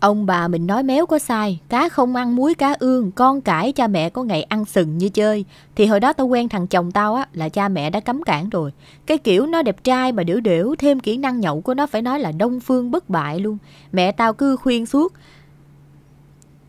Ông bà mình nói méo có sai, cá không ăn muối cá ương, con cãi cha mẹ có ngày ăn sừng như chơi. Thì hồi đó tao quen thằng chồng tao á là cha mẹ đã cấm cản rồi. Cái kiểu nó đẹp trai mà điểu điểu, thêm kỹ năng nhậu của nó phải nói là đông phương bất bại luôn. Mẹ tao cứ khuyên suốt,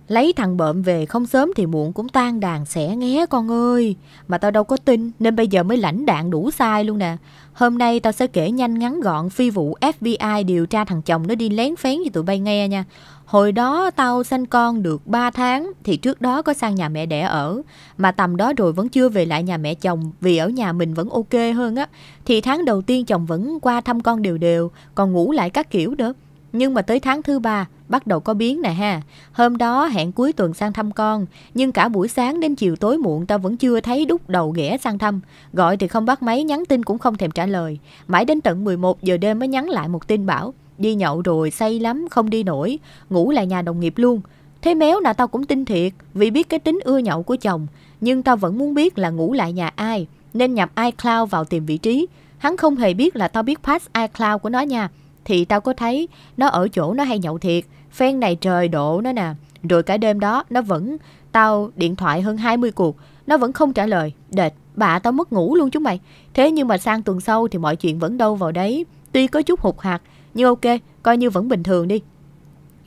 Lấy thằng bợm về không sớm thì muộn cũng tan đàn xẻ nghe con ơi. Mà tao đâu có tin nên bây giờ mới lãnh đạn đủ sai luôn nè. Hôm nay tao sẽ kể nhanh ngắn gọn phi vụ FBI điều tra thằng chồng nó đi lén phén cho tụi bay nghe nha. Hồi đó tao sanh con được 3 tháng thì trước đó có sang nhà mẹ đẻ ở. Mà tầm đó rồi vẫn chưa về lại nhà mẹ chồng vì ở nhà mình vẫn ok hơn á. Thì tháng đầu tiên chồng vẫn qua thăm con đều đều còn ngủ lại các kiểu nữa. Nhưng mà tới tháng thứ ba bắt đầu có biến nè ha. Hôm đó hẹn cuối tuần sang thăm con, nhưng cả buổi sáng đến chiều tối muộn tao vẫn chưa thấy đúc đầu ghẻ sang thăm. Gọi thì không bắt máy, nhắn tin cũng không thèm trả lời. Mãi đến tận 11 giờ đêm mới nhắn lại một tin bảo, đi nhậu rồi, say lắm, không đi nổi, ngủ lại nhà đồng nghiệp luôn. Thế méo là tao cũng tin thiệt, vì biết cái tính ưa nhậu của chồng, nhưng tao vẫn muốn biết là ngủ lại nhà ai, nên nhập iCloud vào tìm vị trí. Hắn không hề biết là tao biết pass iCloud của nó nha thì tao có thấy nó ở chỗ nó hay nhậu thiệt. Phen này trời đổ nó nè. Rồi cả đêm đó nó vẫn... Tao điện thoại hơn 20 cuộc. Nó vẫn không trả lời. Đệt, bà tao mất ngủ luôn chúng mày. Thế nhưng mà sang tuần sau thì mọi chuyện vẫn đâu vào đấy. Tuy có chút hụt hạt, nhưng ok, coi như vẫn bình thường đi.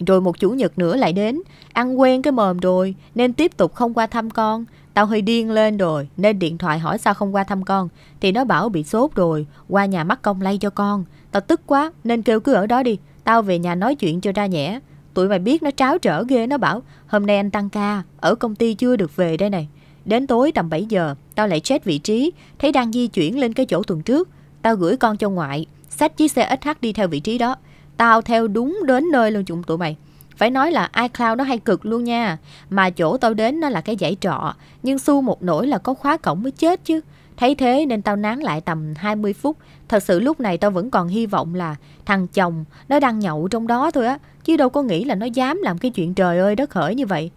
Rồi một chủ nhật nữa lại đến, ăn quen cái mồm rồi nên tiếp tục không qua thăm con. Tao hơi điên lên rồi nên điện thoại hỏi sao không qua thăm con. Thì nó bảo bị sốt rồi, qua nhà mắt công lay cho con. Tao tức quá nên kêu cứ ở đó đi Tao về nhà nói chuyện cho ra nhẹ Tụi mày biết nó tráo trở ghê nó bảo Hôm nay anh tăng ca Ở công ty chưa được về đây này Đến tối tầm 7 giờ Tao lại chết vị trí Thấy đang di chuyển lên cái chỗ tuần trước Tao gửi con cho ngoại Xách chiếc xe SH đi theo vị trí đó Tao theo đúng đến nơi luôn chúng tụi mày phải nói là iCloud nó hay cực luôn nha Mà chỗ tao đến nó là cái giải trọ Nhưng xu một nỗi là có khóa cổng mới chết chứ Thấy thế nên tao nán lại tầm 20 phút. Thật sự lúc này tao vẫn còn hy vọng là thằng chồng nó đang nhậu trong đó thôi á. Chứ đâu có nghĩ là nó dám làm cái chuyện trời ơi đất khởi như vậy.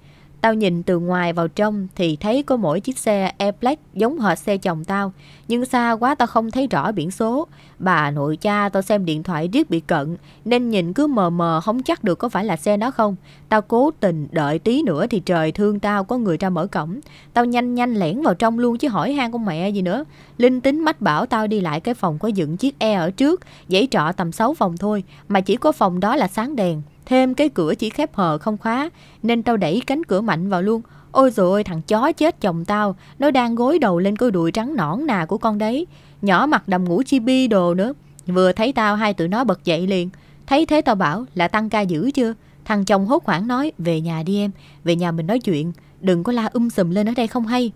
Tao nhìn từ ngoài vào trong thì thấy có mỗi chiếc xe Airplex giống hệt xe chồng tao. Nhưng xa quá tao không thấy rõ biển số. Bà nội cha tao xem điện thoại riết bị cận nên nhìn cứ mờ mờ không chắc được có phải là xe đó không. Tao cố tình đợi tí nữa thì trời thương tao có người ra mở cổng. Tao nhanh nhanh lẻn vào trong luôn chứ hỏi hang con mẹ gì nữa. Linh tính mách bảo tao đi lại cái phòng có dựng chiếc e ở trước. Dãy trọ tầm 6 phòng thôi mà chỉ có phòng đó là sáng đèn. Thêm cái cửa chỉ khép hờ không khóa, nên tao đẩy cánh cửa mạnh vào luôn. Ôi dồi ôi, thằng chó chết chồng tao, nó đang gối đầu lên cái đùi trắng nõn nà của con đấy. Nhỏ mặt đầm ngủ chi bi đồ nữa. Vừa thấy tao hai tụi nó bật dậy liền. Thấy thế tao bảo là tăng ca dữ chưa? Thằng chồng hốt hoảng nói, về nhà đi em, về nhà mình nói chuyện, đừng có la um sùm lên ở đây không hay.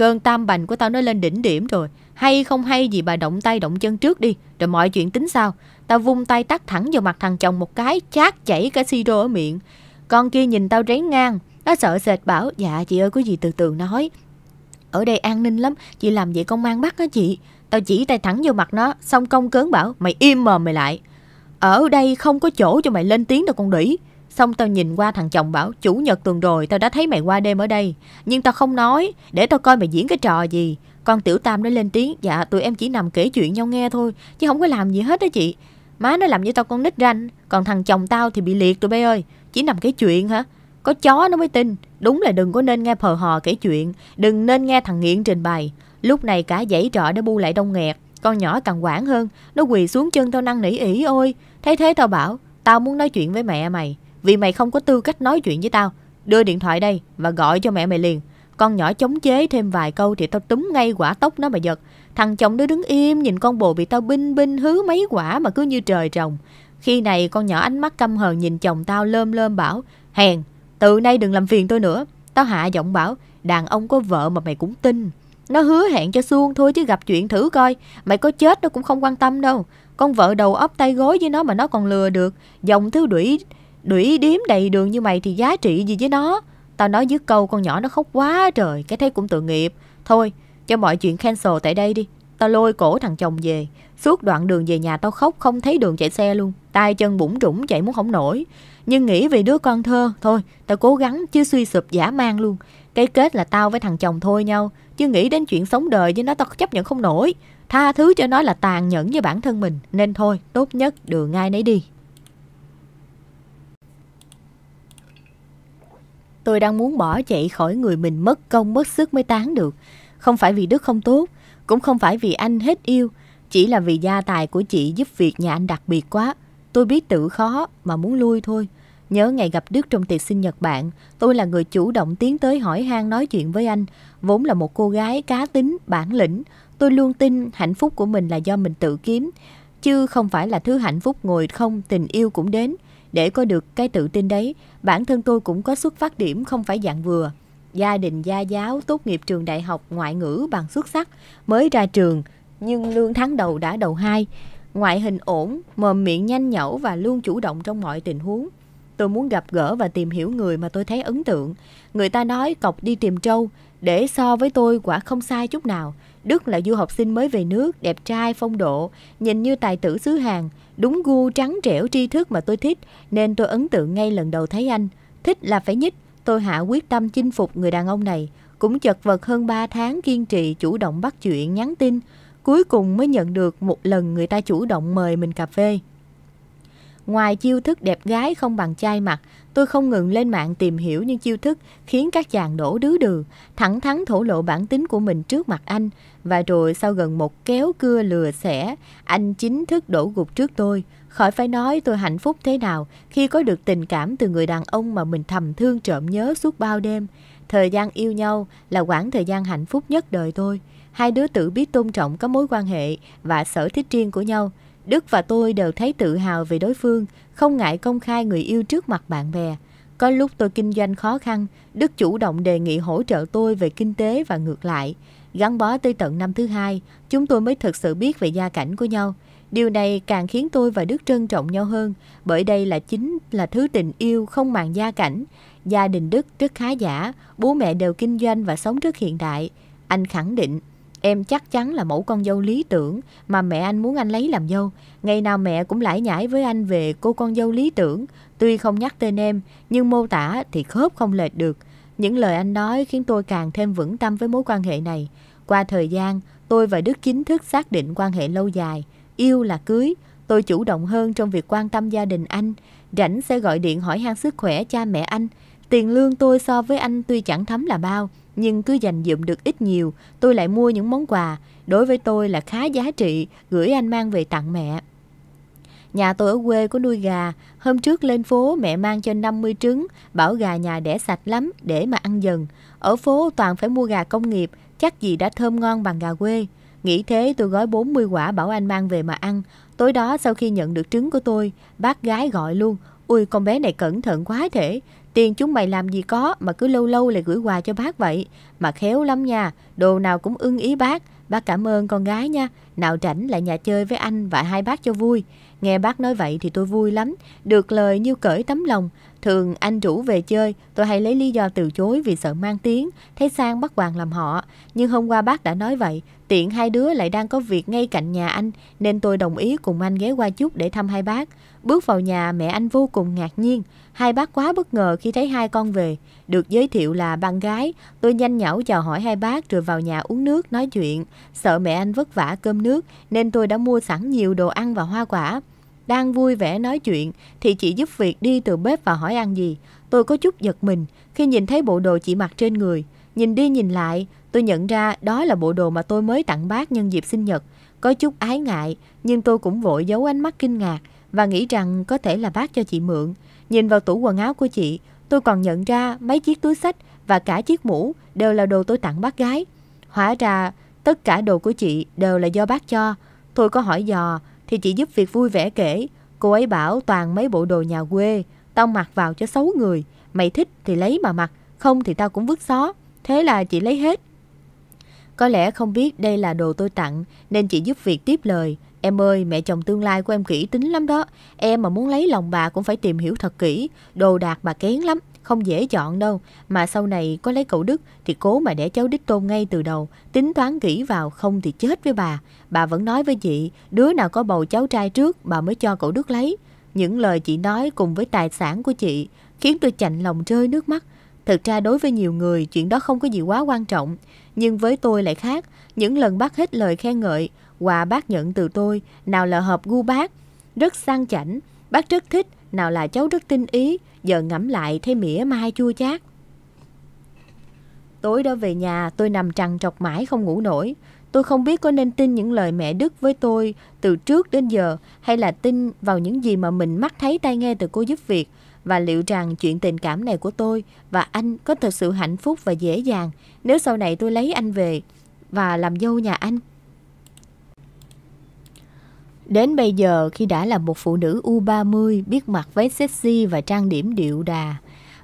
Cơn tam bành của tao nó lên đỉnh điểm rồi. Hay không hay gì bà động tay động chân trước đi, rồi mọi chuyện tính sao. Tao vung tay tắt thẳng vào mặt thằng chồng một cái, chát chảy cả siro ở miệng. Con kia nhìn tao rén ngang, nó sợ sệt bảo, dạ chị ơi có gì từ từ nói. Ở đây an ninh lắm, chị làm vậy công an bắt đó chị. Tao chỉ tay thẳng vô mặt nó, xong công cớn bảo, mày im mờ mày lại. Ở đây không có chỗ cho mày lên tiếng đâu con đỉ. Xong tao nhìn qua thằng chồng bảo Chủ nhật tuần rồi tao đã thấy mày qua đêm ở đây Nhưng tao không nói Để tao coi mày diễn cái trò gì Con tiểu tam nó lên tiếng Dạ tụi em chỉ nằm kể chuyện nhau nghe thôi Chứ không có làm gì hết đó chị Má nó làm như tao con nít ranh Còn thằng chồng tao thì bị liệt tụi bé ơi Chỉ nằm kể chuyện hả Có chó nó mới tin Đúng là đừng có nên nghe phờ hò kể chuyện Đừng nên nghe thằng nghiện trình bày Lúc này cả dãy trọ đã bu lại đông nghẹt Con nhỏ càng quảng hơn Nó quỳ xuống chân tao năn nỉ ỉ ôi Thấy thế tao bảo Tao muốn nói chuyện với mẹ mày vì mày không có tư cách nói chuyện với tao Đưa điện thoại đây và gọi cho mẹ mày liền Con nhỏ chống chế thêm vài câu Thì tao túm ngay quả tóc nó mà giật Thằng chồng nó đứng im nhìn con bồ bị tao binh binh hứ mấy quả mà cứ như trời trồng Khi này con nhỏ ánh mắt căm hờn nhìn chồng tao lơm lơm bảo Hèn, từ nay đừng làm phiền tôi nữa Tao hạ giọng bảo Đàn ông có vợ mà mày cũng tin Nó hứa hẹn cho xuông thôi chứ gặp chuyện thử coi Mày có chết nó cũng không quan tâm đâu Con vợ đầu óc tay gối với nó mà nó còn lừa được Dòng thứ đuổi Đuổi điếm đầy đường như mày thì giá trị gì với nó Tao nói dưới câu con nhỏ nó khóc quá trời Cái thấy cũng tội nghiệp Thôi cho mọi chuyện cancel tại đây đi Tao lôi cổ thằng chồng về Suốt đoạn đường về nhà tao khóc không thấy đường chạy xe luôn tay chân bủng rủng chạy muốn không nổi Nhưng nghĩ về đứa con thơ Thôi tao cố gắng chứ suy sụp giả mang luôn Cái kết là tao với thằng chồng thôi nhau Chứ nghĩ đến chuyện sống đời với nó tao chấp nhận không nổi Tha thứ cho nó là tàn nhẫn với bản thân mình Nên thôi tốt nhất đường ngay nấy đi Tôi đang muốn bỏ chạy khỏi người mình mất công mất sức mới tán được. Không phải vì Đức không tốt, cũng không phải vì anh hết yêu, chỉ là vì gia tài của chị giúp việc nhà anh đặc biệt quá. Tôi biết tự khó mà muốn lui thôi. Nhớ ngày gặp Đức trong tiệc sinh nhật bạn, tôi là người chủ động tiến tới hỏi han nói chuyện với anh. Vốn là một cô gái cá tính, bản lĩnh. Tôi luôn tin hạnh phúc của mình là do mình tự kiếm. Chứ không phải là thứ hạnh phúc ngồi không, tình yêu cũng đến. Để có được cái tự tin đấy, bản thân tôi cũng có xuất phát điểm không phải dạng vừa. Gia đình gia giáo tốt nghiệp trường đại học ngoại ngữ bằng xuất sắc, mới ra trường, nhưng lương tháng đầu đã đầu hai. Ngoại hình ổn, mồm miệng nhanh nhẩu và luôn chủ động trong mọi tình huống. Tôi muốn gặp gỡ và tìm hiểu người mà tôi thấy ấn tượng. Người ta nói cọc đi tìm trâu, để so với tôi quả không sai chút nào. Đức là du học sinh mới về nước, đẹp trai, phong độ, nhìn như tài tử xứ Hàn, Đúng gu trắng trẻo tri thức mà tôi thích nên tôi ấn tượng ngay lần đầu thấy anh. Thích là phải nhích, tôi hạ quyết tâm chinh phục người đàn ông này. Cũng chật vật hơn 3 tháng kiên trì chủ động bắt chuyện nhắn tin. Cuối cùng mới nhận được một lần người ta chủ động mời mình cà phê. Ngoài chiêu thức đẹp gái không bằng chai mặt, Tôi không ngừng lên mạng tìm hiểu những chiêu thức khiến các chàng đổ đứa đừ, thẳng thắn thổ lộ bản tính của mình trước mặt anh. Và rồi sau gần một kéo cưa lừa xẻ, anh chính thức đổ gục trước tôi. Khỏi phải nói tôi hạnh phúc thế nào khi có được tình cảm từ người đàn ông mà mình thầm thương trộm nhớ suốt bao đêm. Thời gian yêu nhau là quãng thời gian hạnh phúc nhất đời tôi. Hai đứa tự biết tôn trọng các mối quan hệ và sở thích riêng của nhau. Đức và tôi đều thấy tự hào về đối phương, không ngại công khai người yêu trước mặt bạn bè. Có lúc tôi kinh doanh khó khăn, Đức chủ động đề nghị hỗ trợ tôi về kinh tế và ngược lại. Gắn bó tới tận năm thứ hai, chúng tôi mới thực sự biết về gia cảnh của nhau. Điều này càng khiến tôi và Đức trân trọng nhau hơn, bởi đây là chính là thứ tình yêu không màng gia cảnh. Gia đình Đức rất khá giả, bố mẹ đều kinh doanh và sống rất hiện đại. Anh khẳng định Em chắc chắn là mẫu con dâu lý tưởng mà mẹ anh muốn anh lấy làm dâu. Ngày nào mẹ cũng lải nhải với anh về cô con dâu lý tưởng. Tuy không nhắc tên em, nhưng mô tả thì khớp không lệch được. Những lời anh nói khiến tôi càng thêm vững tâm với mối quan hệ này. Qua thời gian, tôi và Đức chính thức xác định quan hệ lâu dài. Yêu là cưới, tôi chủ động hơn trong việc quan tâm gia đình anh. Rảnh sẽ gọi điện hỏi han sức khỏe cha mẹ anh. Tiền lương tôi so với anh tuy chẳng thấm là bao, nhưng cứ dành dụm được ít nhiều, tôi lại mua những món quà, đối với tôi là khá giá trị, gửi anh mang về tặng mẹ. Nhà tôi ở quê có nuôi gà, hôm trước lên phố mẹ mang cho 50 trứng, bảo gà nhà đẻ sạch lắm để mà ăn dần. Ở phố toàn phải mua gà công nghiệp, chắc gì đã thơm ngon bằng gà quê. Nghĩ thế tôi gói 40 quả bảo anh mang về mà ăn. Tối đó sau khi nhận được trứng của tôi, bác gái gọi luôn, ui con bé này cẩn thận quá thể, Tiền chúng mày làm gì có mà cứ lâu lâu lại gửi quà cho bác vậy. Mà khéo lắm nha, đồ nào cũng ưng ý bác. Bác cảm ơn con gái nha. Nào rảnh lại nhà chơi với anh và hai bác cho vui. Nghe bác nói vậy thì tôi vui lắm. Được lời như cởi tấm lòng. Thường anh rủ về chơi, tôi hay lấy lý do từ chối vì sợ mang tiếng, thấy sang bắt hoàng làm họ. Nhưng hôm qua bác đã nói vậy, tiện hai đứa lại đang có việc ngay cạnh nhà anh, nên tôi đồng ý cùng anh ghé qua chút để thăm hai bác. Bước vào nhà, mẹ anh vô cùng ngạc nhiên. Hai bác quá bất ngờ khi thấy hai con về. Được giới thiệu là bạn gái, tôi nhanh nhảu chào hỏi hai bác rồi vào nhà uống nước, nói chuyện. Sợ mẹ anh vất vả cơm nước nên tôi đã mua sẵn nhiều đồ ăn và hoa quả. Đang vui vẻ nói chuyện thì chị giúp việc đi từ bếp và hỏi ăn gì. Tôi có chút giật mình khi nhìn thấy bộ đồ chị mặc trên người. Nhìn đi nhìn lại, tôi nhận ra đó là bộ đồ mà tôi mới tặng bác nhân dịp sinh nhật. Có chút ái ngại, nhưng tôi cũng vội giấu ánh mắt kinh ngạc và nghĩ rằng có thể là bác cho chị mượn. Nhìn vào tủ quần áo của chị, tôi còn nhận ra mấy chiếc túi sách và cả chiếc mũ đều là đồ tôi tặng bác gái. Hóa ra tất cả đồ của chị đều là do bác cho. Tôi có hỏi dò thì chị giúp việc vui vẻ kể. Cô ấy bảo toàn mấy bộ đồ nhà quê, tao mặc vào cho xấu người. Mày thích thì lấy mà mặc, không thì tao cũng vứt xó. Thế là chị lấy hết. Có lẽ không biết đây là đồ tôi tặng nên chị giúp việc tiếp lời. Em ơi, mẹ chồng tương lai của em kỹ tính lắm đó. Em mà muốn lấy lòng bà cũng phải tìm hiểu thật kỹ. Đồ đạc bà kén lắm, không dễ chọn đâu. Mà sau này có lấy cậu Đức thì cố mà để cháu đích tôn ngay từ đầu. Tính toán kỹ vào không thì chết với bà. Bà vẫn nói với chị, đứa nào có bầu cháu trai trước bà mới cho cậu Đức lấy. Những lời chị nói cùng với tài sản của chị khiến tôi chạnh lòng rơi nước mắt. Thực ra đối với nhiều người chuyện đó không có gì quá quan trọng. Nhưng với tôi lại khác, những lần bắt hết lời khen ngợi, Quà bác nhận từ tôi, nào là hộp gu bác, rất sang chảnh, bác rất thích, nào là cháu rất tinh ý, giờ ngẫm lại thấy mỉa mai chua chát. Tối đó về nhà, tôi nằm trằn trọc mãi không ngủ nổi. Tôi không biết có nên tin những lời mẹ Đức với tôi từ trước đến giờ hay là tin vào những gì mà mình mắt thấy tai nghe từ cô giúp việc và liệu rằng chuyện tình cảm này của tôi và anh có thật sự hạnh phúc và dễ dàng nếu sau này tôi lấy anh về và làm dâu nhà anh. Đến bây giờ khi đã là một phụ nữ U30 biết mặc váy sexy và trang điểm điệu đà,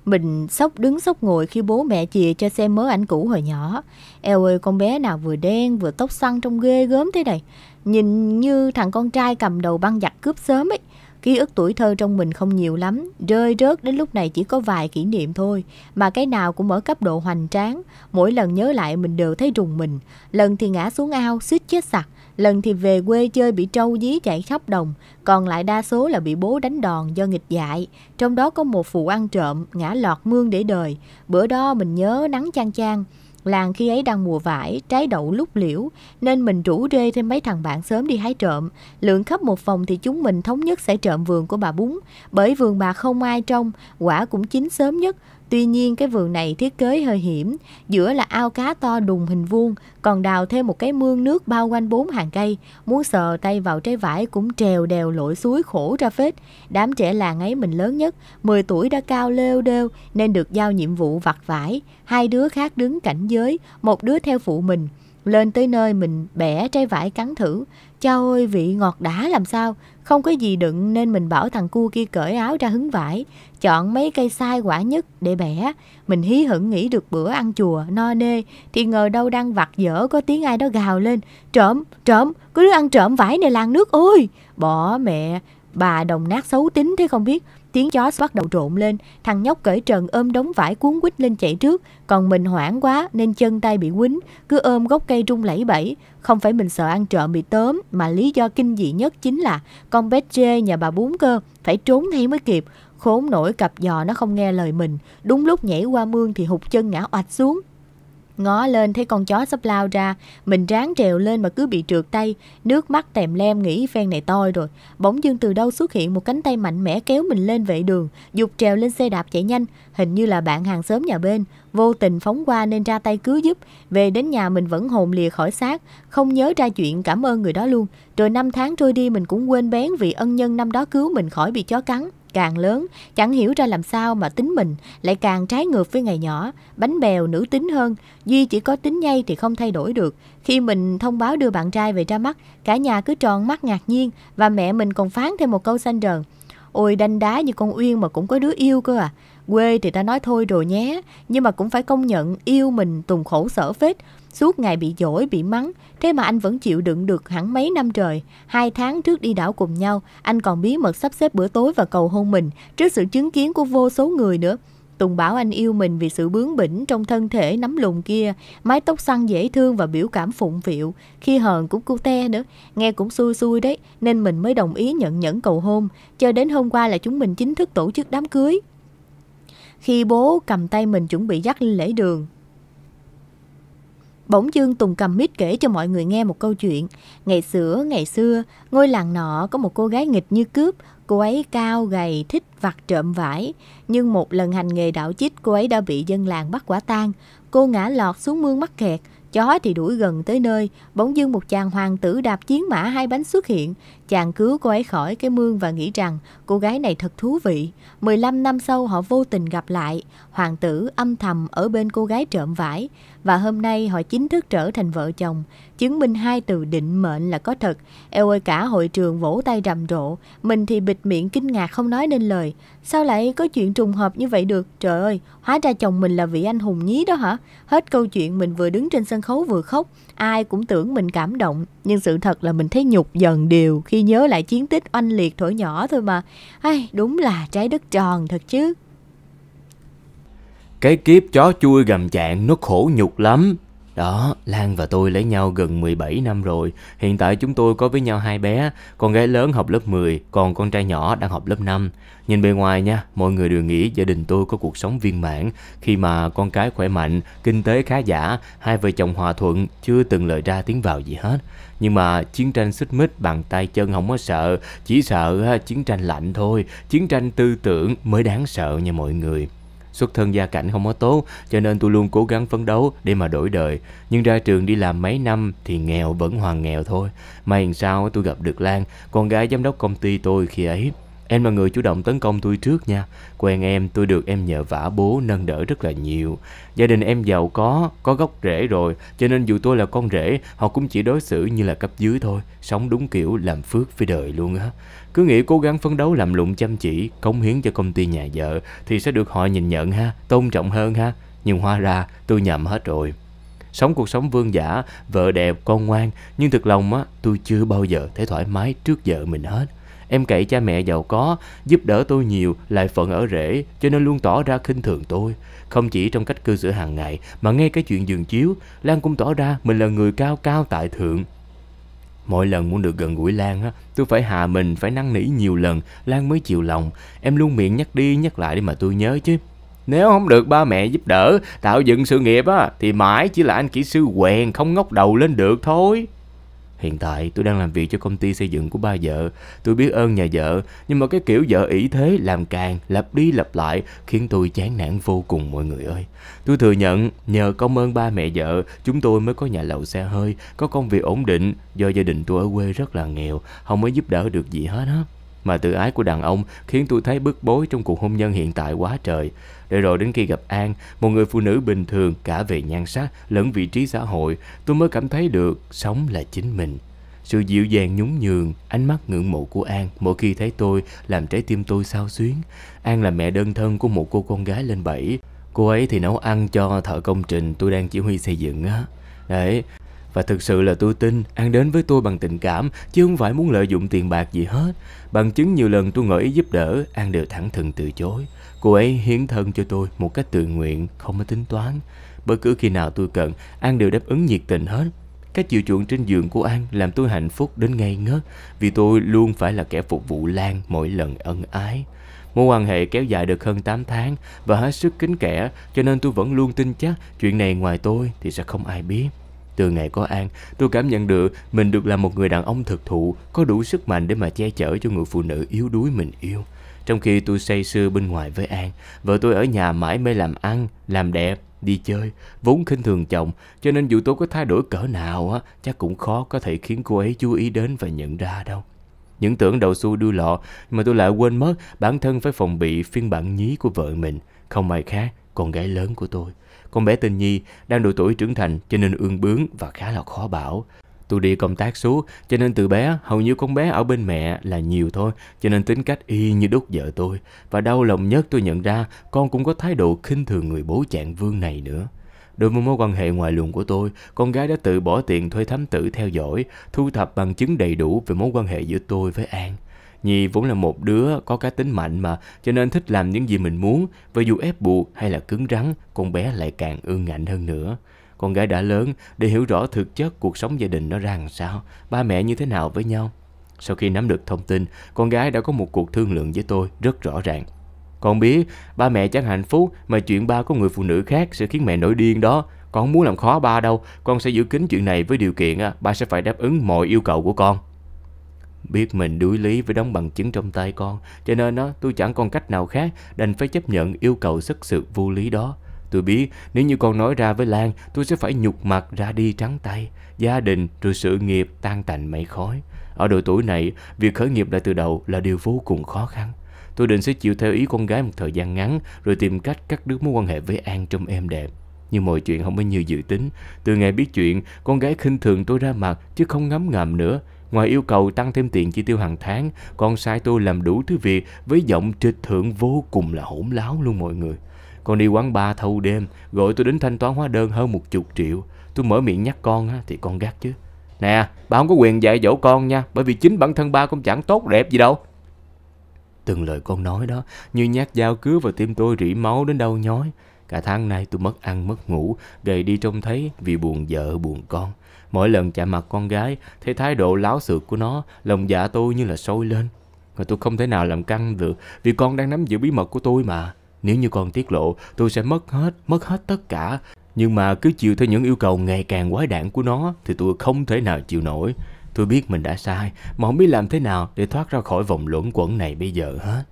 mình sốc đứng sốc ngồi khi bố mẹ chìa cho xem mớ ảnh cũ hồi nhỏ. Eo ơi con bé nào vừa đen vừa tóc xăng trông ghê gớm thế này. Nhìn như thằng con trai cầm đầu băng giặc cướp sớm ấy. Ký ức tuổi thơ trong mình không nhiều lắm, rơi rớt đến lúc này chỉ có vài kỷ niệm thôi, mà cái nào cũng ở cấp độ hoành tráng. Mỗi lần nhớ lại mình đều thấy rùng mình. Lần thì ngã xuống ao, suýt chết sặc. Lần thì về quê chơi bị trâu dí chạy khắp đồng, còn lại đa số là bị bố đánh đòn do nghịch dại. Trong đó có một vụ ăn trộm, ngã lọt mương để đời. Bữa đó mình nhớ nắng chang chang, Làng khi ấy đang mùa vải, trái đậu lúc liễu, nên mình rủ rê thêm mấy thằng bạn sớm đi hái trộm. lượng khắp một phòng thì chúng mình thống nhất sẽ trộm vườn của bà Bún. Bởi vườn bà không ai trông quả cũng chín sớm nhất, Tuy nhiên cái vườn này thiết kế hơi hiểm, giữa là ao cá to đùng hình vuông, còn đào thêm một cái mương nước bao quanh bốn hàng cây, muốn sờ tay vào trái vải cũng trèo đèo lội suối khổ ra phết. Đám trẻ làng ấy mình lớn nhất, 10 tuổi đã cao lêu đêu nên được giao nhiệm vụ vặt vải, hai đứa khác đứng cảnh giới, một đứa theo phụ mình. Lên tới nơi mình bẻ trái vải cắn thử. cha ơi vị ngọt đã làm sao. Không có gì đựng nên mình bảo thằng cua kia cởi áo ra hứng vải. Chọn mấy cây sai quả nhất để bẻ. Mình hí hửng nghĩ được bữa ăn chùa, no nê. Thì ngờ đâu đang vặt dở có tiếng ai đó gào lên. Trộm, trộm, có đứa ăn trộm vải này làng nước ôi. Bỏ mẹ, bà đồng nát xấu tính thế không biết Tiếng chó bắt đầu rộn lên, thằng nhóc cởi trần ôm đống vải cuốn quýt lên chạy trước, còn mình hoảng quá nên chân tay bị quýnh, cứ ôm gốc cây rung lẩy bẩy Không phải mình sợ ăn trộm bị tóm, mà lý do kinh dị nhất chính là con bé Jê nhà bà bún cơ, phải trốn theo mới kịp. Khốn nổi cặp giò nó không nghe lời mình, đúng lúc nhảy qua mương thì hụt chân ngã oạch xuống, Ngó lên thấy con chó sắp lao ra, mình ráng trèo lên mà cứ bị trượt tay, nước mắt tèm lem nghĩ phen này toi rồi. Bỗng dưng từ đâu xuất hiện một cánh tay mạnh mẽ kéo mình lên vệ đường, dục trèo lên xe đạp chạy nhanh, hình như là bạn hàng xóm nhà bên, vô tình phóng qua nên ra tay cứu giúp. Về đến nhà mình vẫn hồn lìa khỏi xác, không nhớ ra chuyện cảm ơn người đó luôn. Rồi năm tháng trôi đi mình cũng quên bén vì ân nhân năm đó cứu mình khỏi bị chó cắn. Càng lớn, chẳng hiểu ra làm sao mà tính mình lại càng trái ngược với ngày nhỏ, bánh bèo nữ tính hơn, Duy chỉ có tính nhây thì không thay đổi được. Khi mình thông báo đưa bạn trai về ra mắt, cả nhà cứ tròn mắt ngạc nhiên và mẹ mình còn phán thêm một câu xanh rờn. Ôi đanh đá như con Uyên mà cũng có đứa yêu cơ à. Quê thì ta nói thôi rồi nhé, nhưng mà cũng phải công nhận yêu mình tùng khổ sở phết. Suốt ngày bị dỗi, bị mắng, thế mà anh vẫn chịu đựng được hẳn mấy năm trời. Hai tháng trước đi đảo cùng nhau, anh còn bí mật sắp xếp bữa tối và cầu hôn mình trước sự chứng kiến của vô số người nữa. Tùng bảo anh yêu mình vì sự bướng bỉnh trong thân thể nắm lùn kia, mái tóc xăng dễ thương và biểu cảm phụng phịu, khi hờn cũng te nữa, nghe cũng xui xui đấy, nên mình mới đồng ý nhận nhẫn cầu hôn, cho đến hôm qua là chúng mình chính thức tổ chức đám cưới. Khi bố cầm tay mình chuẩn bị dắt lên lễ đường, Bỗng dưng Tùng cầm mít kể cho mọi người nghe một câu chuyện. Ngày xưa, ngày xưa, ngôi làng nọ có một cô gái nghịch như cướp. Cô ấy cao, gầy, thích vặt trộm vải. Nhưng một lần hành nghề đảo chích, cô ấy đã bị dân làng bắt quả tang. Cô ngã lọt xuống mương mắc kẹt. Chó thì đuổi gần tới nơi, bỗng dưng một chàng hoàng tử đạp chiến mã hai bánh xuất hiện. Chàng cứu cô ấy khỏi cái mương và nghĩ rằng cô gái này thật thú vị. 15 năm sau họ vô tình gặp lại, hoàng tử âm thầm ở bên cô gái trộm vải và hôm nay họ chính thức trở thành vợ chồng, chứng minh hai từ định mệnh là có thật. Eo ơi cả hội trường vỗ tay rầm rộ, mình thì bịt miệng kinh ngạc không nói nên lời. Sao lại có chuyện trùng hợp như vậy được? Trời ơi, hóa ra chồng mình là vị anh hùng nhí đó hả? Hết câu chuyện mình vừa đứng trên sân khấu vừa khóc, ai cũng tưởng mình cảm động, nhưng sự thật là mình thấy nhục dần điều khi nhớ lại chiến tích oanh liệt thổi nhỏ thôi mà. Ai, đúng là trái đất tròn thật chứ. Cái kiếp chó chui gầm chạng nó khổ nhục lắm. Đó, Lan và tôi lấy nhau gần 17 năm rồi. Hiện tại chúng tôi có với nhau hai bé, con gái lớn học lớp 10, còn con trai nhỏ đang học lớp 5. Nhìn bề ngoài nha, mọi người đều nghĩ gia đình tôi có cuộc sống viên mãn khi mà con cái khỏe mạnh, kinh tế khá giả, hai vợ chồng hòa thuận, chưa từng lời ra tiếng vào gì hết. Nhưng mà chiến tranh xích mích bằng tay chân không có sợ, chỉ sợ à, chiến tranh lạnh thôi, chiến tranh tư tưởng mới đáng sợ nha mọi người xuất thân gia cảnh không có tốt cho nên tôi luôn cố gắng phấn đấu để mà đổi đời. Nhưng ra trường đi làm mấy năm thì nghèo vẫn hoàn nghèo thôi. May sao tôi gặp được Lan, con gái giám đốc công ty tôi khi ấy. Em là người chủ động tấn công tôi trước nha. Quen em, tôi được em nhờ vả bố nâng đỡ rất là nhiều. Gia đình em giàu có, có gốc rễ rồi, cho nên dù tôi là con rể, họ cũng chỉ đối xử như là cấp dưới thôi, sống đúng kiểu làm phước với đời luôn á. Cứ nghĩ cố gắng phấn đấu làm lụng chăm chỉ, cống hiến cho công ty nhà vợ thì sẽ được họ nhìn nhận ha, tôn trọng hơn ha. Nhưng hóa ra tôi nhầm hết rồi sống cuộc sống vương giả, vợ đẹp, con ngoan, nhưng thực lòng á, tôi chưa bao giờ thấy thoải mái trước vợ mình hết. Em cậy cha mẹ giàu có, giúp đỡ tôi nhiều, lại phận ở rể cho nên luôn tỏ ra khinh thường tôi. Không chỉ trong cách cư xử hàng ngày, mà ngay cái chuyện giường chiếu, Lan cũng tỏ ra mình là người cao cao tại thượng. Mỗi lần muốn được gần gũi Lan á, tôi phải hạ mình, phải năn nỉ nhiều lần, Lan mới chịu lòng. Em luôn miệng nhắc đi nhắc lại để mà tôi nhớ chứ. Nếu không được ba mẹ giúp đỡ, tạo dựng sự nghiệp á, thì mãi chỉ là anh kỹ sư quèn không ngóc đầu lên được thôi. Hiện tại tôi đang làm việc cho công ty xây dựng của ba vợ, tôi biết ơn nhà vợ, nhưng mà cái kiểu vợ ý thế làm càng, lặp đi lặp lại khiến tôi chán nản vô cùng mọi người ơi. Tôi thừa nhận, nhờ công ơn ba mẹ vợ, chúng tôi mới có nhà lầu xe hơi, có công việc ổn định, do gia đình tôi ở quê rất là nghèo, không mới giúp đỡ được gì hết á mà tự ái của đàn ông khiến tôi thấy bức bối trong cuộc hôn nhân hiện tại quá trời. Để rồi đến khi gặp An, một người phụ nữ bình thường cả về nhan sắc lẫn vị trí xã hội, tôi mới cảm thấy được sống là chính mình. Sự dịu dàng nhún nhường, ánh mắt ngưỡng mộ của An mỗi khi thấy tôi làm trái tim tôi sao xuyến. An là mẹ đơn thân của một cô con gái lên bảy. Cô ấy thì nấu ăn cho thợ công trình tôi đang chỉ huy xây dựng á. Đấy, và thực sự là tôi tin An đến với tôi bằng tình cảm Chứ không phải muốn lợi dụng tiền bạc gì hết Bằng chứng nhiều lần tôi ngợi ý giúp đỡ An đều thẳng thừng từ chối Cô ấy hiến thân cho tôi một cách tự nguyện Không có tính toán Bất cứ khi nào tôi cần An đều đáp ứng nhiệt tình hết cái chiều chuộng trên giường của An làm tôi hạnh phúc đến ngây ngất vì tôi luôn phải là kẻ phục vụ Lan mỗi lần ân ái. Mối quan hệ kéo dài được hơn 8 tháng và hết sức kính kẻ cho nên tôi vẫn luôn tin chắc chuyện này ngoài tôi thì sẽ không ai biết. Từ ngày có An, tôi cảm nhận được mình được là một người đàn ông thực thụ, có đủ sức mạnh để mà che chở cho người phụ nữ yếu đuối mình yêu. Trong khi tôi say sưa bên ngoài với An, vợ tôi ở nhà mãi mê làm ăn, làm đẹp, đi chơi, vốn khinh thường chồng, cho nên dù tôi có thay đổi cỡ nào á, chắc cũng khó có thể khiến cô ấy chú ý đến và nhận ra đâu. Những tưởng đầu xu đưa lọ mà tôi lại quên mất bản thân phải phòng bị phiên bản nhí của vợ mình, không ai khác, con gái lớn của tôi. Con bé tên Nhi đang độ tuổi trưởng thành cho nên ương bướng và khá là khó bảo. Tôi đi công tác suốt, cho nên từ bé hầu như con bé ở bên mẹ là nhiều thôi, cho nên tính cách y như đúc vợ tôi. Và đau lòng nhất tôi nhận ra con cũng có thái độ khinh thường người bố chạng vương này nữa. Đối với mối quan hệ ngoài luồng của tôi, con gái đã tự bỏ tiền thuê thám tử theo dõi, thu thập bằng chứng đầy đủ về mối quan hệ giữa tôi với An. Nhi vốn là một đứa có cá tính mạnh mà, cho nên thích làm những gì mình muốn, và dù ép buộc hay là cứng rắn, con bé lại càng ương ngạnh hơn nữa. Con gái đã lớn để hiểu rõ thực chất cuộc sống gia đình nó ra làm sao, ba mẹ như thế nào với nhau. Sau khi nắm được thông tin, con gái đã có một cuộc thương lượng với tôi rất rõ ràng. Con biết ba mẹ chẳng hạnh phúc mà chuyện ba có người phụ nữ khác sẽ khiến mẹ nổi điên đó. Con muốn làm khó ba đâu, con sẽ giữ kín chuyện này với điều kiện à, ba sẽ phải đáp ứng mọi yêu cầu của con. Biết mình đuối lý với đóng bằng chứng trong tay con Cho nên nó tôi chẳng còn cách nào khác Đành phải chấp nhận yêu cầu sức sự vô lý đó Tôi biết nếu như con nói ra với Lan Tôi sẽ phải nhục mặt ra đi trắng tay Gia đình rồi sự nghiệp tan tành mây khói Ở độ tuổi này Việc khởi nghiệp lại từ đầu là điều vô cùng khó khăn Tôi định sẽ chịu theo ý con gái một thời gian ngắn Rồi tìm cách cắt đứt mối quan hệ với An trong em đẹp nhưng mọi chuyện không có như dự tính Từ ngày biết chuyện Con gái khinh thường tôi ra mặt Chứ không ngấm ngầm nữa Ngoài yêu cầu tăng thêm tiền chi tiêu hàng tháng, con sai tôi làm đủ thứ việc với giọng trịch thượng vô cùng là hỗn láo luôn mọi người. Con đi quán bar thâu đêm, gọi tôi đến thanh toán hóa đơn hơn một chục triệu. Tôi mở miệng nhắc con thì con gắt chứ. Nè, ba không có quyền dạy dỗ con nha, bởi vì chính bản thân ba cũng chẳng tốt đẹp gì đâu. Từng lời con nói đó, như nhát dao cứa vào tim tôi rỉ máu đến đau nhói. Cả tháng nay tôi mất ăn mất ngủ, gầy đi trông thấy vì buồn vợ buồn con. Mỗi lần chạm mặt con gái, thấy thái độ láo xược của nó, lòng dạ tôi như là sôi lên. Mà tôi không thể nào làm căng được vì con đang nắm giữ bí mật của tôi mà. Nếu như con tiết lộ, tôi sẽ mất hết, mất hết tất cả. Nhưng mà cứ chịu theo những yêu cầu ngày càng quái đản của nó thì tôi không thể nào chịu nổi. Tôi biết mình đã sai, mà không biết làm thế nào để thoát ra khỏi vòng luẩn quẩn này bây giờ hết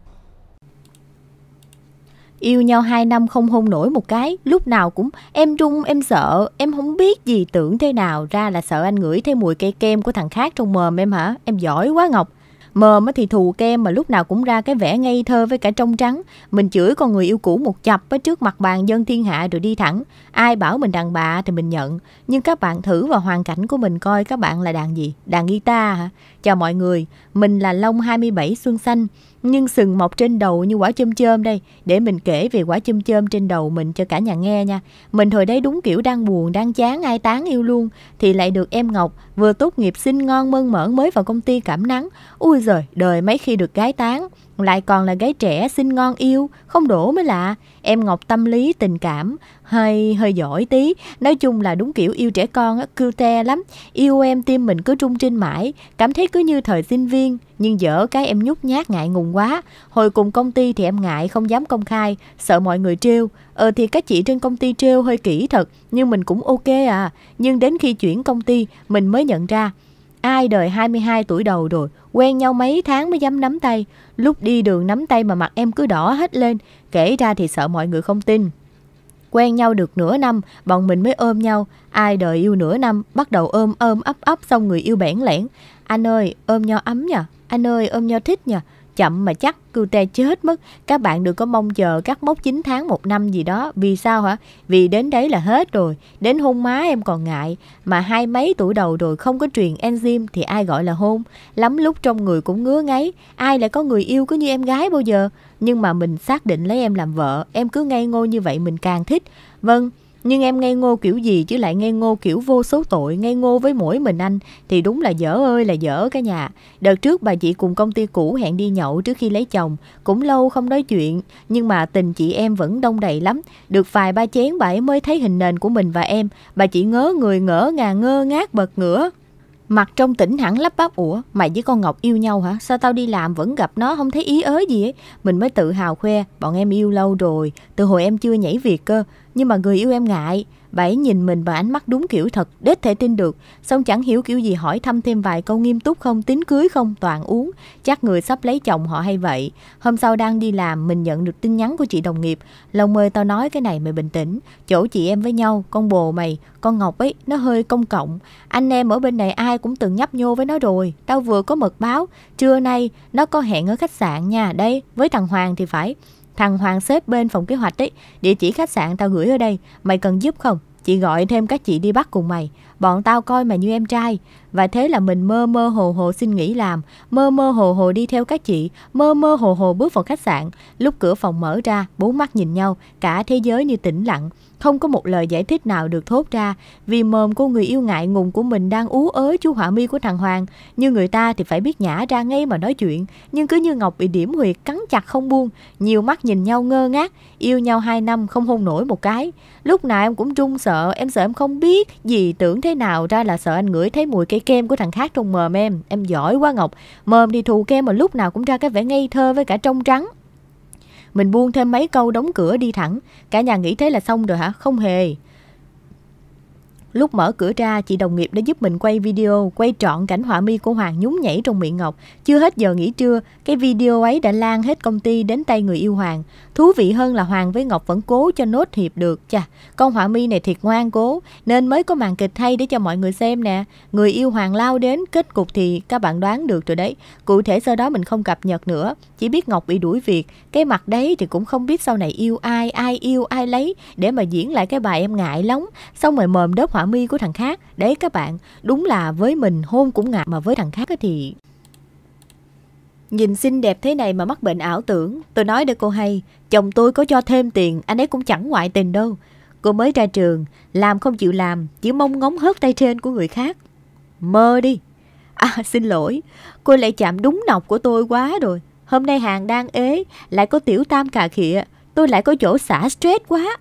yêu nhau 2 năm không hôn nổi một cái lúc nào cũng em run em sợ em không biết gì tưởng thế nào ra là sợ anh ngửi thấy mùi cây kem của thằng khác trong mồm em hả em giỏi quá ngọc mồm thì thù kem mà lúc nào cũng ra cái vẻ ngây thơ với cả trong trắng mình chửi con người yêu cũ một chập ở trước mặt bàn dân thiên hạ rồi đi thẳng ai bảo mình đàn bà thì mình nhận nhưng các bạn thử vào hoàn cảnh của mình coi các bạn là đàn gì đàn guitar hả chào mọi người mình là long 27 xuân xanh nhưng sừng mọc trên đầu như quả chôm chôm đây để mình kể về quả chôm chôm trên đầu mình cho cả nhà nghe nha mình hồi đấy đúng kiểu đang buồn đang chán ai tán yêu luôn thì lại được em ngọc vừa tốt nghiệp xinh ngon mơn mởn mới vào công ty cảm nắng ui rồi đời mấy khi được gái tán lại còn là gái trẻ xinh ngon yêu, không đổ mới lạ. Em Ngọc tâm lý, tình cảm, hơi hơi giỏi tí. Nói chung là đúng kiểu yêu trẻ con, cute lắm. Yêu em tim mình cứ trung trinh mãi, cảm thấy cứ như thời sinh viên. Nhưng dở cái em nhút nhát ngại ngùng quá. Hồi cùng công ty thì em ngại, không dám công khai, sợ mọi người trêu. Ờ thì các chị trên công ty trêu hơi kỹ thật, nhưng mình cũng ok à. Nhưng đến khi chuyển công ty, mình mới nhận ra ai đời 22 tuổi đầu rồi, quen nhau mấy tháng mới dám nắm tay. Lúc đi đường nắm tay mà mặt em cứ đỏ hết lên, kể ra thì sợ mọi người không tin. Quen nhau được nửa năm, bọn mình mới ôm nhau. Ai đợi yêu nửa năm, bắt đầu ôm ôm ấp ấp xong người yêu bẽn lẽn. Anh ơi, ôm nhau ấm nha. Anh ơi, ôm nhau thích nha chậm mà chắc cute chết mất các bạn đừng có mong chờ các mốc 9 tháng một năm gì đó vì sao hả vì đến đấy là hết rồi đến hôn má em còn ngại mà hai mấy tuổi đầu rồi không có truyền enzyme thì ai gọi là hôn lắm lúc trong người cũng ngứa ngáy ai lại có người yêu cứ như em gái bao giờ nhưng mà mình xác định lấy em làm vợ em cứ ngây ngô như vậy mình càng thích vâng nhưng em ngây ngô kiểu gì chứ lại ngây ngô kiểu vô số tội ngây ngô với mỗi mình anh thì đúng là dở ơi là dở cả nhà đợt trước bà chị cùng công ty cũ hẹn đi nhậu trước khi lấy chồng cũng lâu không nói chuyện nhưng mà tình chị em vẫn đông đầy lắm được vài ba chén bà ấy mới thấy hình nền của mình và em bà chị ngớ người ngỡ ngà ngơ ngác bật ngửa Mặt trong tỉnh hẳn lắp bắp ủa Mày với con Ngọc yêu nhau hả Sao tao đi làm vẫn gặp nó không thấy ý ới gì ấy Mình mới tự hào khoe Bọn em yêu lâu rồi Từ hồi em chưa nhảy việc cơ nhưng mà người yêu em ngại, bà ấy nhìn mình bằng ánh mắt đúng kiểu thật, đết thể tin được. Xong chẳng hiểu kiểu gì hỏi thăm thêm vài câu nghiêm túc không, tính cưới không, toàn uống. Chắc người sắp lấy chồng họ hay vậy. Hôm sau đang đi làm, mình nhận được tin nhắn của chị đồng nghiệp. Lòng mời tao nói cái này mày bình tĩnh. Chỗ chị em với nhau, con bồ mày, con Ngọc ấy, nó hơi công cộng. Anh em ở bên này ai cũng từng nhấp nhô với nó rồi. Tao vừa có mật báo, trưa nay nó có hẹn ở khách sạn nha, đây, với thằng Hoàng thì phải. Thằng Hoàng xếp bên phòng kế hoạch ấy địa chỉ khách sạn tao gửi ở đây, mày cần giúp không? Chị gọi thêm các chị đi bắt cùng mày, bọn tao coi mày như em trai. Và thế là mình mơ mơ hồ hồ xin nghỉ làm, mơ mơ hồ hồ đi theo các chị, mơ mơ hồ hồ bước vào khách sạn. Lúc cửa phòng mở ra, bốn mắt nhìn nhau, cả thế giới như tĩnh lặng. Không có một lời giải thích nào được thốt ra vì mồm của người yêu ngại ngùng của mình đang ú ớ chú họa mi của thằng Hoàng. Như người ta thì phải biết nhả ra ngay mà nói chuyện. Nhưng cứ như Ngọc bị điểm huyệt cắn chặt không buông, nhiều mắt nhìn nhau ngơ ngác, yêu nhau hai năm không hôn nổi một cái. Lúc nào em cũng run sợ, em sợ em không biết gì tưởng thế nào ra là sợ anh ngửi thấy mùi cây kem của thằng khác trong mồm em. Em giỏi quá Ngọc, mồm thì thù kem mà lúc nào cũng ra cái vẻ ngây thơ với cả trong trắng. Mình buông thêm mấy câu đóng cửa đi thẳng. Cả nhà nghĩ thế là xong rồi hả? Không hề. Lúc mở cửa ra, chị đồng nghiệp đã giúp mình quay video, quay trọn cảnh họa mi của Hoàng nhún nhảy trong miệng Ngọc. Chưa hết giờ nghỉ trưa, cái video ấy đã lan hết công ty đến tay người yêu Hoàng. Thú vị hơn là Hoàng với Ngọc vẫn cố cho nốt hiệp được. Chà, con họa mi này thiệt ngoan cố, nên mới có màn kịch hay để cho mọi người xem nè. Người yêu Hoàng lao đến, kết cục thì các bạn đoán được rồi đấy. Cụ thể sau đó mình không cập nhật nữa, chỉ biết Ngọc bị đuổi việc. Cái mặt đấy thì cũng không biết sau này yêu ai, ai yêu ai lấy để mà diễn lại cái bài em ngại lắm. Xong rồi mồm đớp họa họa mi của thằng khác đấy các bạn đúng là với mình hôn cũng ngại mà với thằng khác thì Nhìn xinh đẹp thế này mà mắc bệnh ảo tưởng Tôi nói để cô hay Chồng tôi có cho thêm tiền Anh ấy cũng chẳng ngoại tình đâu Cô mới ra trường Làm không chịu làm Chỉ mong ngóng hớt tay trên của người khác Mơ đi À xin lỗi Cô lại chạm đúng nọc của tôi quá rồi Hôm nay hàng đang ế Lại có tiểu tam cà khịa Tôi lại có chỗ xả stress quá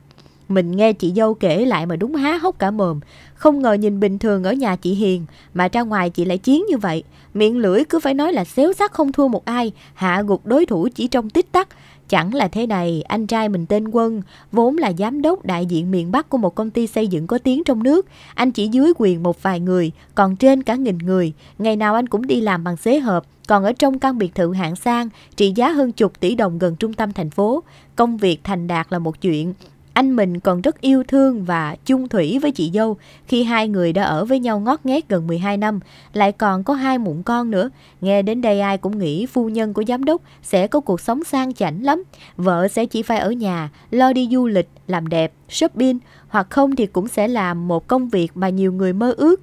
mình nghe chị dâu kể lại mà đúng há hốc cả mồm. Không ngờ nhìn bình thường ở nhà chị Hiền, mà ra ngoài chị lại chiến như vậy. Miệng lưỡi cứ phải nói là xéo sắc không thua một ai, hạ gục đối thủ chỉ trong tích tắc. Chẳng là thế này, anh trai mình tên Quân, vốn là giám đốc đại diện miền Bắc của một công ty xây dựng có tiếng trong nước. Anh chỉ dưới quyền một vài người, còn trên cả nghìn người. Ngày nào anh cũng đi làm bằng xế hợp, còn ở trong căn biệt thự hạng sang, trị giá hơn chục tỷ đồng gần trung tâm thành phố. Công việc thành đạt là một chuyện, anh mình còn rất yêu thương và chung thủy với chị dâu khi hai người đã ở với nhau ngót nghét gần 12 năm, lại còn có hai mụn con nữa. Nghe đến đây ai cũng nghĩ phu nhân của giám đốc sẽ có cuộc sống sang chảnh lắm, vợ sẽ chỉ phải ở nhà, lo đi du lịch, làm đẹp, shopping hoặc không thì cũng sẽ làm một công việc mà nhiều người mơ ước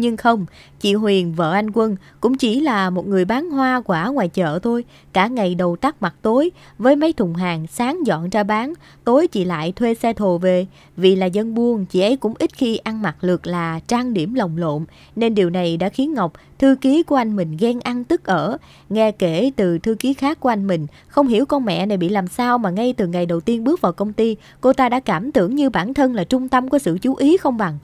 nhưng không, chị Huyền, vợ anh Quân cũng chỉ là một người bán hoa quả ngoài chợ thôi. Cả ngày đầu tắt mặt tối, với mấy thùng hàng sáng dọn ra bán, tối chị lại thuê xe thồ về. Vì là dân buôn, chị ấy cũng ít khi ăn mặc lượt là trang điểm lồng lộn, nên điều này đã khiến Ngọc, thư ký của anh mình ghen ăn tức ở. Nghe kể từ thư ký khác của anh mình, không hiểu con mẹ này bị làm sao mà ngay từ ngày đầu tiên bước vào công ty, cô ta đã cảm tưởng như bản thân là trung tâm của sự chú ý không bằng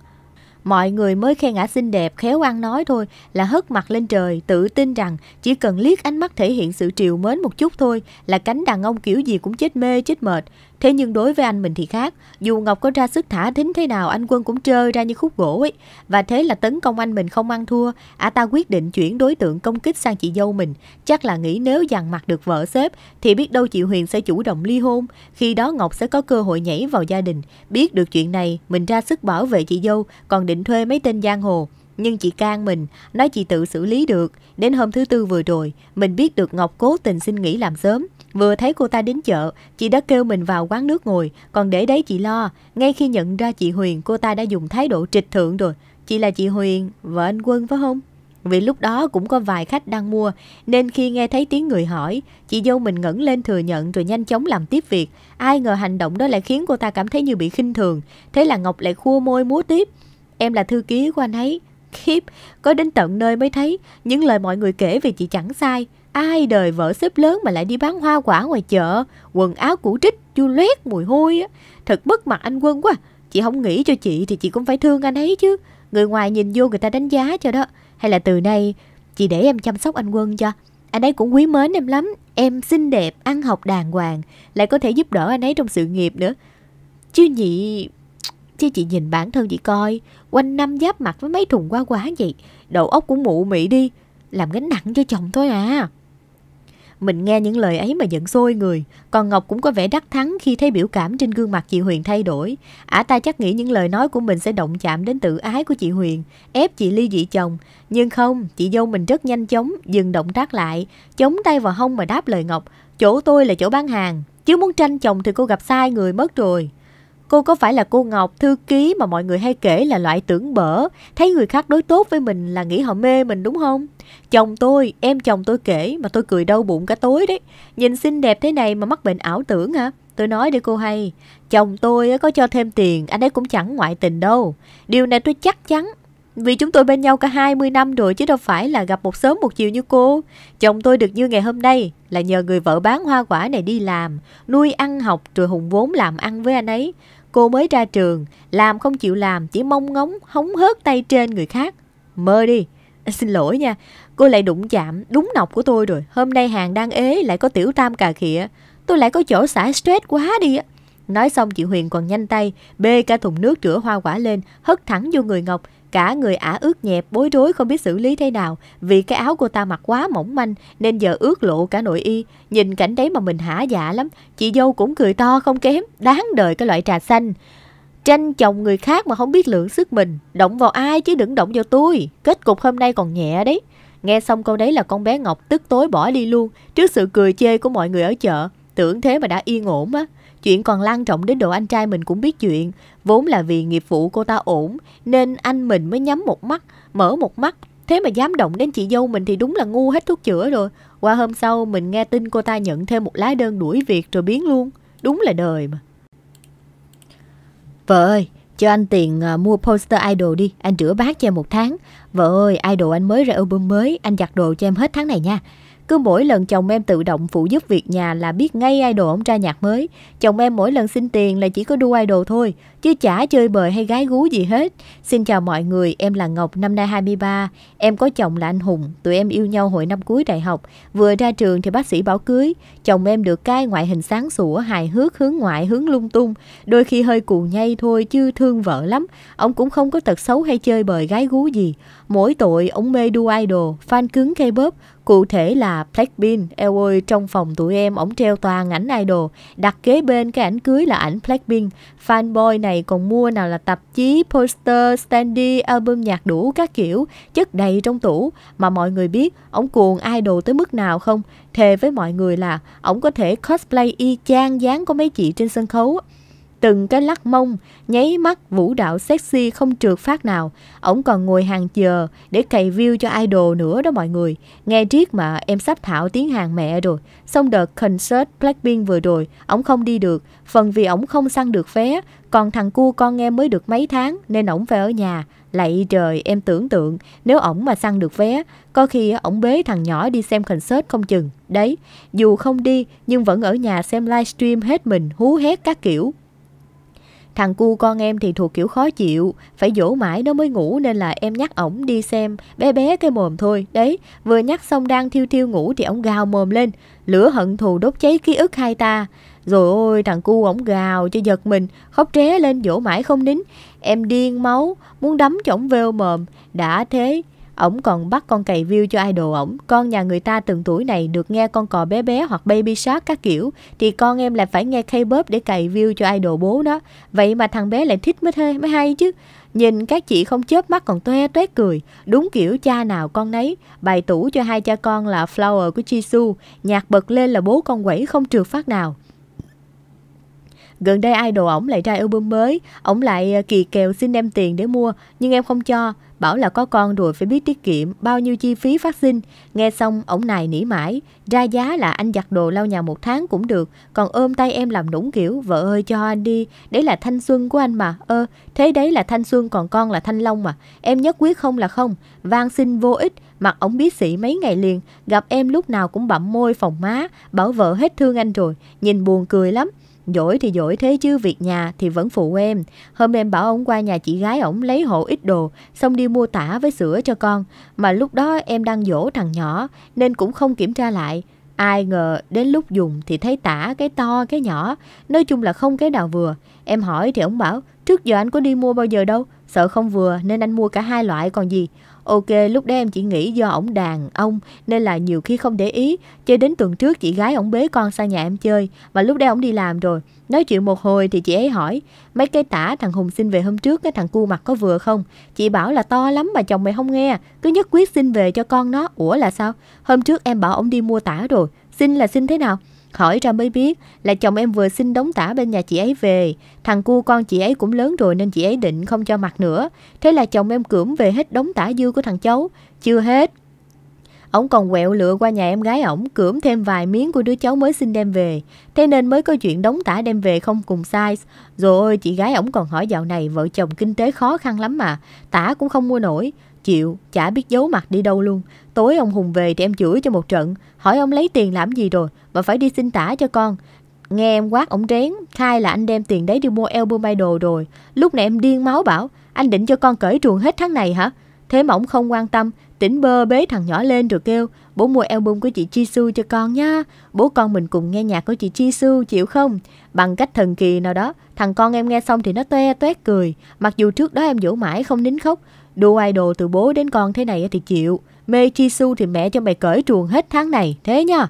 mọi người mới khen ả xinh đẹp, khéo ăn nói thôi là hất mặt lên trời, tự tin rằng chỉ cần liếc ánh mắt thể hiện sự triều mến một chút thôi là cánh đàn ông kiểu gì cũng chết mê, chết mệt. Thế nhưng đối với anh mình thì khác, dù Ngọc có ra sức thả thính thế nào anh Quân cũng chơi ra như khúc gỗ ấy. Và thế là tấn công anh mình không ăn thua, ả à, ta quyết định chuyển đối tượng công kích sang chị dâu mình. Chắc là nghĩ nếu dằn mặt được vợ xếp thì biết đâu chị Huyền sẽ chủ động ly hôn. Khi đó Ngọc sẽ có cơ hội nhảy vào gia đình. Biết được chuyện này, mình ra sức bảo vệ chị dâu, còn định thuê mấy tên giang hồ. Nhưng chị can mình, nói chị tự xử lý được. Đến hôm thứ tư vừa rồi, mình biết được Ngọc cố tình xin nghỉ làm sớm. Vừa thấy cô ta đến chợ, chị đã kêu mình vào quán nước ngồi, còn để đấy chị lo. Ngay khi nhận ra chị Huyền, cô ta đã dùng thái độ trịch thượng rồi. Chị là chị Huyền, vợ anh Quân phải không? Vì lúc đó cũng có vài khách đang mua, nên khi nghe thấy tiếng người hỏi, chị dâu mình ngẩng lên thừa nhận rồi nhanh chóng làm tiếp việc. Ai ngờ hành động đó lại khiến cô ta cảm thấy như bị khinh thường. Thế là Ngọc lại khua môi múa tiếp. Em là thư ký của anh ấy. Khiếp, có đến tận nơi mới thấy, những lời mọi người kể về chị chẳng sai. Ai đời vợ xếp lớn mà lại đi bán hoa quả ngoài chợ, quần áo cũ trích, chua loét mùi hôi á. Thật bất mặt anh Quân quá, chị không nghĩ cho chị thì chị cũng phải thương anh ấy chứ. Người ngoài nhìn vô người ta đánh giá cho đó. Hay là từ nay chị để em chăm sóc anh Quân cho. Anh ấy cũng quý mến em lắm, em xinh đẹp, ăn học đàng hoàng, lại có thể giúp đỡ anh ấy trong sự nghiệp nữa. Chứ nhị chứ chị nhìn bản thân chị coi Quanh năm giáp mặt với mấy thùng hoa quả vậy Đầu óc cũng mụ mị đi Làm gánh nặng cho chồng thôi à mình nghe những lời ấy mà giận sôi người, còn Ngọc cũng có vẻ đắc thắng khi thấy biểu cảm trên gương mặt chị Huyền thay đổi. Ả ta chắc nghĩ những lời nói của mình sẽ động chạm đến tự ái của chị Huyền, ép chị ly dị chồng. Nhưng không, chị dâu mình rất nhanh chóng, dừng động tác lại, chống tay vào hông mà đáp lời Ngọc, chỗ tôi là chỗ bán hàng, chứ muốn tranh chồng thì cô gặp sai người mất rồi. Cô có phải là cô Ngọc, thư ký mà mọi người hay kể là loại tưởng bở, thấy người khác đối tốt với mình là nghĩ họ mê mình đúng không? Chồng tôi, em chồng tôi kể mà tôi cười đau bụng cả tối đấy. Nhìn xinh đẹp thế này mà mắc bệnh ảo tưởng hả? Tôi nói để cô hay, chồng tôi có cho thêm tiền, anh ấy cũng chẳng ngoại tình đâu. Điều này tôi chắc chắn, vì chúng tôi bên nhau cả 20 năm rồi chứ đâu phải là gặp một sớm một chiều như cô. Chồng tôi được như ngày hôm nay là nhờ người vợ bán hoa quả này đi làm, nuôi ăn học rồi hùng vốn làm ăn với anh ấy. Cô mới ra trường, làm không chịu làm, chỉ mong ngóng, hóng hớt tay trên người khác. Mơ đi. Xin lỗi nha, cô lại đụng chạm, đúng nọc của tôi rồi. Hôm nay hàng đang ế, lại có tiểu tam cà khịa. Tôi lại có chỗ xả stress quá đi á. Nói xong chị Huyền còn nhanh tay, bê cả thùng nước rửa hoa quả lên, hất thẳng vô người Ngọc, Cả người ả ướt nhẹp, bối rối không biết xử lý thế nào vì cái áo cô ta mặc quá mỏng manh nên giờ ướt lộ cả nội y. Nhìn cảnh đấy mà mình hả dạ lắm. Chị dâu cũng cười to không kém, đáng đời cái loại trà xanh. Tranh chồng người khác mà không biết lượng sức mình. Động vào ai chứ đừng động vào tôi. Kết cục hôm nay còn nhẹ đấy. Nghe xong câu đấy là con bé Ngọc tức tối bỏ đi luôn trước sự cười chê của mọi người ở chợ. Tưởng thế mà đã yên ổn á. Chuyện còn lan rộng đến độ anh trai mình cũng biết chuyện. Vốn là vì nghiệp vụ cô ta ổn, nên anh mình mới nhắm một mắt, mở một mắt. Thế mà dám động đến chị dâu mình thì đúng là ngu hết thuốc chữa rồi. Qua hôm sau mình nghe tin cô ta nhận thêm một lá đơn đuổi việc rồi biến luôn. Đúng là đời mà. Vợ ơi, cho anh tiền à, mua poster idol đi, anh rửa bát cho em một tháng. Vợ ơi, idol anh mới ra album mới, anh giặt đồ cho em hết tháng này nha. Cứ mỗi lần chồng em tự động phụ giúp việc nhà là biết ngay idol ông ra nhạc mới. Chồng em mỗi lần xin tiền là chỉ có đu idol thôi, chứ chả chơi bời hay gái gú gì hết. Xin chào mọi người, em là Ngọc, năm nay 23. Em có chồng là anh Hùng, tụi em yêu nhau hồi năm cuối đại học. Vừa ra trường thì bác sĩ bảo cưới. Chồng em được cai ngoại hình sáng sủa, hài hước, hướng ngoại, hướng lung tung. Đôi khi hơi cù nhây thôi chứ thương vợ lắm. Ông cũng không có tật xấu hay chơi bời gái gú gì. Mỗi tội ông mê đu idol, fan cứng K-pop, Cụ thể là Blackpink, eo ơi trong phòng tụi em ổng treo toàn ảnh idol, đặt kế bên cái ảnh cưới là ảnh Blackpink, fanboy này còn mua nào là tạp chí, poster, standy, album nhạc đủ các kiểu, chất đầy trong tủ. Mà mọi người biết ổng cuồng idol tới mức nào không? Thề với mọi người là ổng có thể cosplay y chang dáng của mấy chị trên sân khấu từng cái lắc mông, nháy mắt vũ đạo sexy không trượt phát nào. Ổng còn ngồi hàng chờ để cày view cho idol nữa đó mọi người. Nghe riết mà em sắp thảo tiếng hàng mẹ rồi. Xong đợt concert Blackpink vừa rồi, ổng không đi được, phần vì ổng không săn được vé, còn thằng cu con em mới được mấy tháng nên ổng phải ở nhà. Lạy trời, em tưởng tượng, nếu ổng mà săn được vé, có khi ổng bế thằng nhỏ đi xem concert không chừng. Đấy, dù không đi nhưng vẫn ở nhà xem livestream hết mình hú hét các kiểu. Thằng cu con em thì thuộc kiểu khó chịu, phải dỗ mãi nó mới ngủ nên là em nhắc ổng đi xem, bé bé cái mồm thôi. Đấy, vừa nhắc xong đang thiêu thiêu ngủ thì ổng gào mồm lên, lửa hận thù đốt cháy ký ức hai ta. Rồi ôi, thằng cu ổng gào cho giật mình, khóc tré lên dỗ mãi không nín. Em điên máu, muốn đấm cho ổng vêu mồm. Đã thế, Ổng còn bắt con cày view cho idol ổng Con nhà người ta từng tuổi này được nghe con cò bé bé hoặc baby shark các kiểu Thì con em lại phải nghe K-pop để cày view cho idol bố đó Vậy mà thằng bé lại thích mới, thê, mới hay chứ Nhìn các chị không chớp mắt còn toe toét cười Đúng kiểu cha nào con nấy Bài tủ cho hai cha con là Flower của Jisoo Nhạc bật lên là bố con quẩy không trượt phát nào Gần đây idol ổng lại ra album mới Ổng lại ờ, kỳ kèo xin em tiền để mua Nhưng em không cho Bảo là có con rồi phải biết tiết kiệm, bao nhiêu chi phí phát sinh. Nghe xong, ổng này nỉ mãi. Ra giá là anh giặt đồ lau nhà một tháng cũng được, còn ôm tay em làm nũng kiểu, vợ ơi cho anh đi. Đấy là thanh xuân của anh mà. Ơ, ờ, thế đấy là thanh xuân còn con là thanh long mà. Em nhất quyết không là không. Van xin vô ích, mặt ổng bí sĩ mấy ngày liền. Gặp em lúc nào cũng bậm môi phòng má, bảo vợ hết thương anh rồi. Nhìn buồn cười lắm. Dỗi thì dỗi thế chứ việc nhà thì vẫn phụ em. Hôm em bảo ông qua nhà chị gái ổng lấy hộ ít đồ, xong đi mua tả với sữa cho con. Mà lúc đó em đang dỗ thằng nhỏ nên cũng không kiểm tra lại. Ai ngờ đến lúc dùng thì thấy tả cái to cái nhỏ, nói chung là không cái nào vừa. Em hỏi thì ông bảo trước giờ anh có đi mua bao giờ đâu, sợ không vừa nên anh mua cả hai loại còn gì. Ok, lúc đó em chỉ nghĩ do ổng đàn ông nên là nhiều khi không để ý. Cho đến tuần trước chị gái ổng bế con sang nhà em chơi và lúc đó ổng đi làm rồi. Nói chuyện một hồi thì chị ấy hỏi Mấy cái tả thằng Hùng xin về hôm trước Cái thằng cu mặt có vừa không Chị bảo là to lắm mà chồng mày không nghe Cứ nhất quyết xin về cho con nó Ủa là sao Hôm trước em bảo ổng đi mua tả rồi Xin là xin thế nào Hỏi ra mới biết là chồng em vừa xin đóng tả bên nhà chị ấy về. Thằng cu con chị ấy cũng lớn rồi nên chị ấy định không cho mặt nữa. Thế là chồng em cưỡng về hết đóng tả dư của thằng cháu. Chưa hết. Ông còn quẹo lựa qua nhà em gái ổng cưỡng thêm vài miếng của đứa cháu mới xin đem về. Thế nên mới có chuyện đóng tả đem về không cùng size. Rồi ôi, chị gái ổng còn hỏi dạo này vợ chồng kinh tế khó khăn lắm mà. Tả cũng không mua nổi. Chịu, chả biết giấu mặt đi đâu luôn. Tối ông Hùng về thì em chửi cho một trận, hỏi ông lấy tiền làm gì rồi mà phải đi xin tả cho con. Nghe em quát ổng rén, khai là anh đem tiền đấy đi mua album idol rồi. Lúc này em điên máu bảo, anh định cho con cởi truồng hết tháng này hả? Thế mà ổng không quan tâm, tỉnh bơ bế thằng nhỏ lên rồi kêu, bố mua album của chị Jisoo cho con nha. Bố con mình cùng nghe nhạc của chị Jisoo, chịu không? Bằng cách thần kỳ nào đó, thằng con em nghe xong thì nó toe toét cười. Mặc dù trước đó em dỗ mãi không nín khóc, Đu idol từ bố đến con thế này thì chịu. Mê Jisoo thì mẹ cho mày cởi truồng hết tháng này, thế nha.